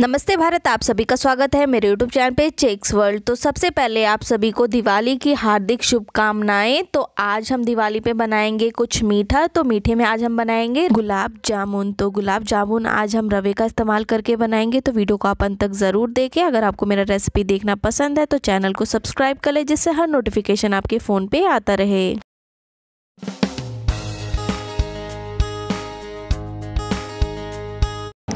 नमस्ते भारत आप सभी का स्वागत है मेरे यूट्यूब चैनल पे चेक्स वर्ल्ड तो सबसे पहले आप सभी को दिवाली की हार्दिक शुभकामनाएं तो आज हम दिवाली पे बनाएंगे कुछ मीठा तो मीठे में आज हम बनाएंगे गुलाब जामुन तो गुलाब जामुन आज हम रवे का इस्तेमाल करके बनाएंगे तो वीडियो को आप अंत तक ज़रूर देखें अगर आपको मेरा रेसिपी देखना पसंद है तो चैनल को सब्सक्राइब कर जिससे हर नोटिफिकेशन आपके फ़ोन पर आता रहे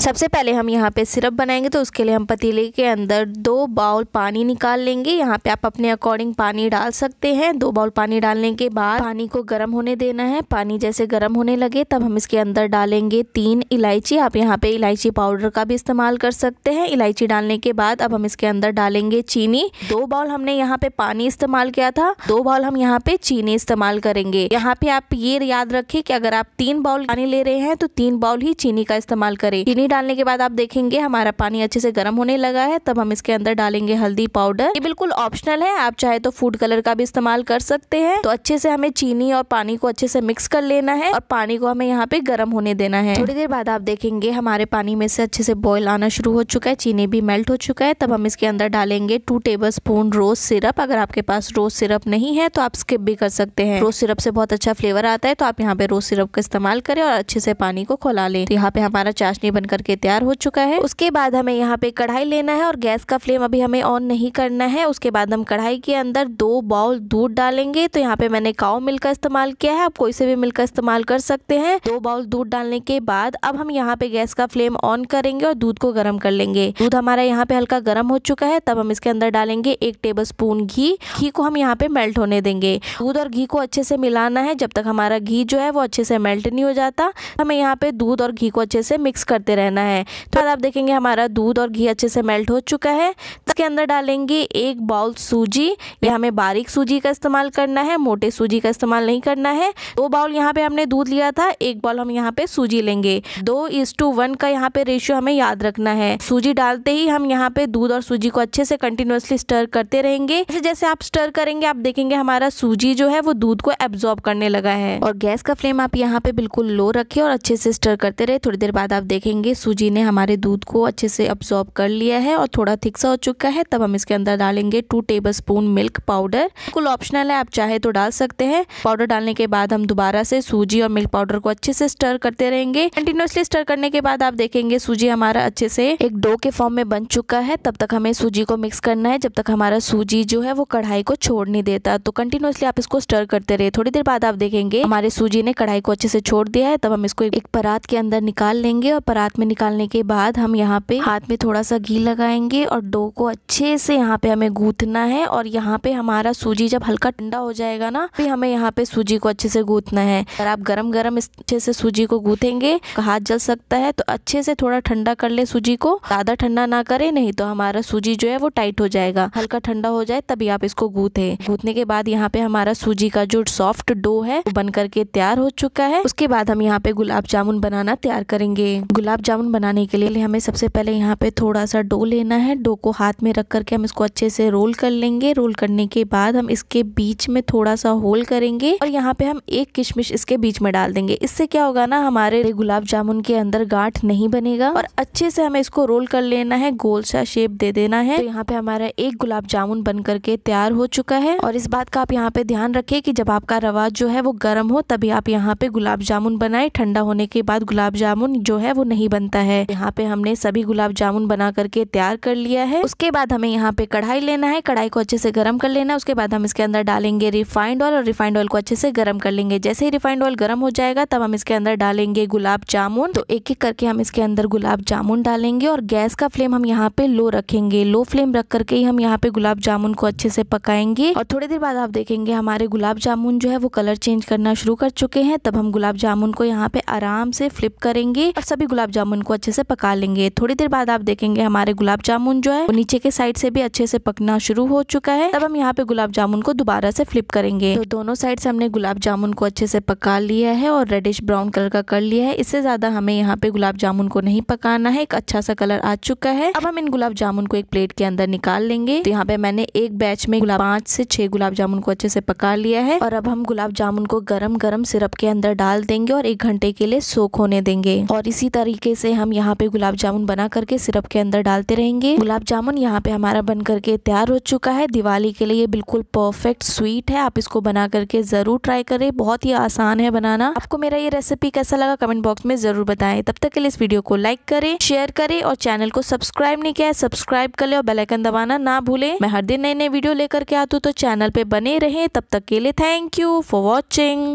सबसे पहले हम यहाँ पे सिरप बनाएंगे तो उसके लिए हम पतीले के अंदर दो बाउल पानी निकाल लेंगे यहाँ पे आप अपने अकॉर्डिंग पानी डाल सकते हैं दो बाउल पानी डालने के बाद पानी को गर्म होने देना है पानी जैसे गर्म होने लगे तब हम इसके अंदर डालेंगे तीन इलायची आप यहाँ पे इलायची पाउडर का भी इस्तेमाल कर सकते हैं इलायची डालने के बाद अब हम इसके अंदर डालेंगे चीनी दो बाउल हमने यहाँ पे पानी इस्तेमाल किया था दो बाउल हम यहाँ पे चीनी इस्तेमाल करेंगे यहाँ पे आप ये याद रखें कि अगर आप तीन बाउल पानी ले रहे हैं तो तीन बाउल ही चीनी का इस्तेमाल करें चीनी डालने के बाद आप देखेंगे हमारा पानी अच्छे से गर्म होने लगा है तब हम इसके अंदर डालेंगे हल्दी पाउडर ये बिल्कुल ऑप्शनल है आप चाहे तो फूड कलर का भी इस्तेमाल कर सकते हैं तो अच्छे से हमें चीनी और पानी को अच्छे से मिक्स कर लेना है और पानी को हमें यहाँ पे गर्म होने देना है थोड़ी देर बाद आप देखेंगे हमारे पानी में से अच्छे से बॉयल आना शुरू हो चुका है चीनी भी मेल्ट हो चुका है तब हम इसके अंदर डालेंगे two tablespoon rose syrup अगर आपके पास रोज सिरप नहीं है तो आप स्किप भी कर सकते हैं रोज सिरप से बहुत अच्छा फ्लेवर आता है तो आप यहाँ पे रोज सिरप का इस्तेमाल करें और अच्छे से पानी को खोला लें तो यहाँ पे हमारा चाशनी बनकर करके तैयार हो चुका है उसके बाद हमें यहाँ पे कढ़ाई लेना है और गैस का फ्लेम अभी हमें ऑन नहीं करना है उसके बाद हम कढ़ाई के अंदर दो बाउल दूध डालेंगे तो यहाँ पे मैंने काओ मिल्क का इस्तेमाल किया है आप कोई से भी मिल्क का इस्तेमाल कर सकते हैं दो बाउल दूध डालने के बाद अब हम यहाँ पे गैस का फ्लेम ऑन करेंगे और दूध को गर्म कर लेंगे दूध हमारा यहाँ पे हल्का गर्म हो चुका है तब हम इसके अंदर डालेंगे एक टेबल स्पून घी घी को हम यहाँ पे मेल्ट होने देंगे दूध और घी को अच्छे से मिलाना है जब तक हमारा घी जो है वो अच्छे से मेल्ट नहीं हो जाता हमें यहाँ पे दूध और घी को अच्छे से मिक्स करते रहना रहना है तो आप देखेंगे हमारा दूध और घी अच्छे से मेल्ट हो चुका है इसके अंदर डालेंगे एक बाउल सूजी ये हमें बारीक सूजी का इस्तेमाल करना है मोटे सूजी का इस्तेमाल नहीं करना है दो बाउल यहाँ पे हमने दूध लिया था एक बाउल हम यहाँ पे सूजी लेंगे दो इस टू वन का यहाँ पे रेशियो हमें याद रखना है सूजी डालते ही हम यहाँ पे दूध और सूजी को अच्छे से कंटिन्यूसली स्टर करते रहेंगे जैसे आप स्टर करेंगे आप देखेंगे हमारा सूजी जो है वो दूध को एब्जॉर्ब करने लगा है और गैस का फ्लेम आप यहाँ पे बिल्कुल लो रखे और अच्छे से स्टर करते रहे थोड़ी देर बाद आप देखेंगे सूजी ने हमारे दूध को अच्छे से अब्जॉर्ब कर लिया है और थोड़ा थिक सा हो चुका है तब हम इसके अंदर डालेंगे two tablespoon milk powder बिल्कुल ऑप्शनल है आप चाहे तो डाल सकते हैं पाउडर डालने के बाद हम दोबारा से सूजी और मिल्क पाउडर को अच्छे से स्टर करते रहेंगे कंटिन्यूसली स्टर करने के बाद आप देखेंगे सूजी हमारा अच्छे से एक डो के फॉर्म में बन चुका है तब तक हमें सूजी को मिक्स करना है जब तक हमारा सूजी जो है वो कढ़ाई को छोड़ नहीं देता तो कंटिन्यूसली आप इसको स्टर करते रहे थोड़ी देर बाद आप देखेंगे हमारे सूजी ने कढ़ाई को अच्छे से छोड़ दिया है तब हम इसको एक परात के अंदर निकाल लेंगे और परात में निकालने के बाद हम यहाँ पे हाथ में थोड़ा सा घी लगाएंगे और डो को अच्छे से यहाँ पे हमें गूथना है और यहाँ पे हमारा सूजी जब हल्का ठंडा हो जाएगा ना फिर हमें यहाँ पे सूजी को अच्छे से गूथना है अगर आप गरम गरम अच्छे से सूजी को गूथेंगे हाथ जल सकता है तो अच्छे से थोड़ा ठंडा कर ले सूजी को ज़्यादा ठंडा ना करे नहीं तो हमारा सूजी जो है वो टाइट हो जाएगा हल्का ठंडा हो जाए तभी आप इसको गूथे गूथने के बाद यहाँ पे हमारा सूजी का जो सॉफ्ट डो है वो बन करके तैयार हो चुका है उसके बाद हम यहाँ पे गुलाब जामुन बनाना तैयार करेंगे गुलाब जामुन राउंड बनाने के लिए हमें सबसे पहले यहाँ पे थोड़ा सा डो लेना है डो को हाथ में रख करके हम इसको अच्छे से रोल कर लेंगे रोल करने के बाद हम इसके बीच में थोड़ा सा होल करेंगे और यहाँ पे हम एक किशमिश इसके बीच में डाल देंगे इससे क्या होगा ना हमारे गुलाब जामुन के अंदर गांठ नहीं बनेगा और अच्छे से हमें इसको रोल कर लेना है गोल सा शेप दे देना है तो यहाँ पे हमारा एक गुलाब जामुन बन करके तैयार हो चुका है और इस बात का आप यहाँ पे ध्यान रखें कि जब आपका रवा जो है वो गर्म हो तभी आप यहाँ पे गुलाब जामुन बनाए ठंडा होने के बाद गुलाब जामुन जो है वो नहीं बन बनता है यहाँ पे हमने सभी गुलाब जामुन बना करके तैयार कर लिया है उसके बाद हमें यहाँ पे कढ़ाई लेना है कढ़ाई को अच्छे से गर्म कर लेना है उसके बाद हम इसके अंदर डालेंगे रिफाइंड ऑयल और रिफाइंड ऑयल को अच्छे से गर्म कर लेंगे जैसे ही रिफाइंड ऑयल गर्म हो जाएगा तब हम इसके अंदर डालेंगे गुलाब जामुन तो एक एक करके हम इसके अंदर गुलाब जामुन डालेंगे और गैस का फ्लेम हम यहाँ पे लो रखेंगे लो फ्लेम रख करके ही हम यहाँ पे गुलाब जामुन को अच्छे से पकाएंगे और थोड़ी देर बाद आप देखेंगे हमारे गुलाब जामुन जो है वो कलर चेंज करना शुरू कर चुके हैं तब हम गुलाब जामुन को यहाँ पे आराम से फ्लिप करेंगे और सभी गुलाब जामुन जामुन को अच्छे से पका लेंगे थोड़ी देर बाद आप देखेंगे हमारे गुलाब जामुन जो है वो नीचे के साइड से भी अच्छे से पकना शुरू हो चुका है तब हम यहाँ पे गुलाब जामुन को दोबारा से फ्लिप करेंगे तो दोनों साइड से हमने गुलाब जामुन को अच्छे से पका लिया है और रेडिश ब्राउन कलर का कर लिया है इससे ज्यादा हमें यहाँ पे गुलाब जामुन को नहीं पकाना है एक अच्छा सा कलर आ चुका है अब हम इन गुलाब जामुन को एक प्लेट के अंदर निकाल लेंगे तो यहाँ पे मैंने एक बैच में गुलाब से छह गुलाब जामुन को अच्छे से पका लिया है और अब हम गुलाब जामुन को गरम गरम सिरप के अंदर डाल देंगे और एक घंटे के लिए सोख होने देंगे और इसी तरीके से हम यहाँ पे गुलाब जामुन बना करके सिरप के अंदर डालते रहेंगे गुलाब जामुन यहाँ पे हमारा बन करके तैयार हो चुका है दिवाली के लिए बिल्कुल परफेक्ट स्वीट है आप इसको बना करके ज़रूर ट्राई करें बहुत ही आसान है बनाना आपको मेरा ये रेसिपी कैसा लगा कमेंट बॉक्स में ज़रूर बताएं तब तक के लिए इस वीडियो को लाइक करें शेयर करें और चैनल को सब्सक्राइब नहीं किया है सब्सक्राइब कर ले और बेलाइकन दबाना ना भूले मैं हर दिन नए नए वीडियो लेकर के आती हूँ तो चैनल पे बने रहें तब तक के लिए थैंक यू फॉर वॉचिंग